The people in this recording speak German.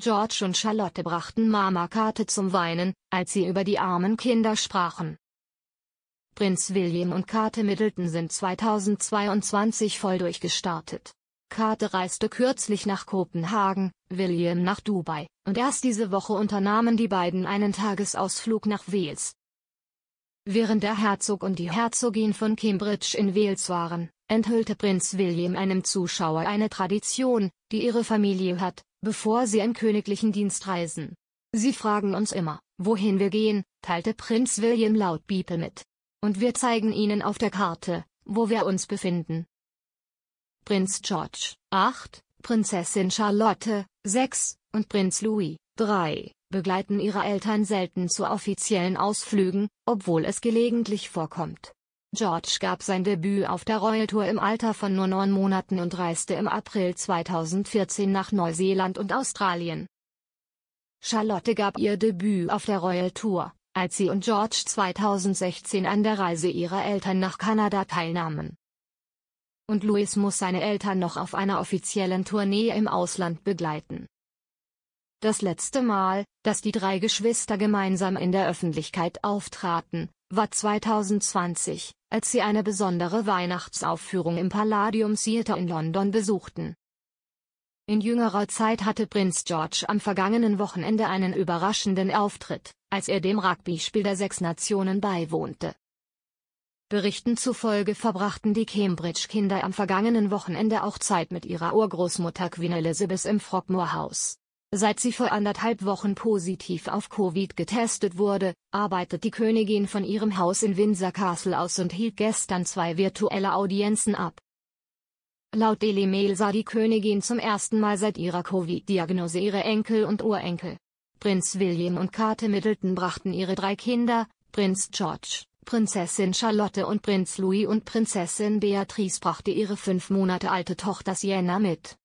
George und Charlotte brachten Mama Kate zum Weinen, als sie über die armen Kinder sprachen. Prinz William und Kate Middleton sind 2022 voll durchgestartet. Kate reiste kürzlich nach Kopenhagen, William nach Dubai, und erst diese Woche unternahmen die beiden einen Tagesausflug nach Wales. Während der Herzog und die Herzogin von Cambridge in Wales waren, enthüllte Prinz William einem Zuschauer eine Tradition, die ihre Familie hat, bevor sie in königlichen Dienst reisen. Sie fragen uns immer, wohin wir gehen, teilte Prinz William laut Beeple mit. Und wir zeigen ihnen auf der Karte, wo wir uns befinden. Prinz George, 8, Prinzessin Charlotte, 6, und Prinz Louis, 3, begleiten ihre Eltern selten zu offiziellen Ausflügen, obwohl es gelegentlich vorkommt. George gab sein Debüt auf der Royal Tour im Alter von nur neun Monaten und reiste im April 2014 nach Neuseeland und Australien. Charlotte gab ihr Debüt auf der Royal Tour, als sie und George 2016 an der Reise ihrer Eltern nach Kanada teilnahmen. Und Louis muss seine Eltern noch auf einer offiziellen Tournee im Ausland begleiten. Das letzte Mal, dass die drei Geschwister gemeinsam in der Öffentlichkeit auftraten, war 2020, als sie eine besondere Weihnachtsaufführung im Palladium Theatre in London besuchten. In jüngerer Zeit hatte Prinz George am vergangenen Wochenende einen überraschenden Auftritt, als er dem Rugbyspiel der Sechs Nationen beiwohnte. Berichten zufolge verbrachten die Cambridge-Kinder am vergangenen Wochenende auch Zeit mit ihrer Urgroßmutter Queen Elizabeth im Frogmore-Haus. Seit sie vor anderthalb Wochen positiv auf Covid getestet wurde, arbeitet die Königin von ihrem Haus in Windsor Castle aus und hielt gestern zwei virtuelle Audienzen ab. Laut Daily Mail sah die Königin zum ersten Mal seit ihrer Covid-Diagnose ihre Enkel und Urenkel. Prinz William und Kate Middleton brachten ihre drei Kinder, Prinz George, Prinzessin Charlotte und Prinz Louis und Prinzessin Beatrice brachte ihre fünf Monate alte Tochter Sienna mit.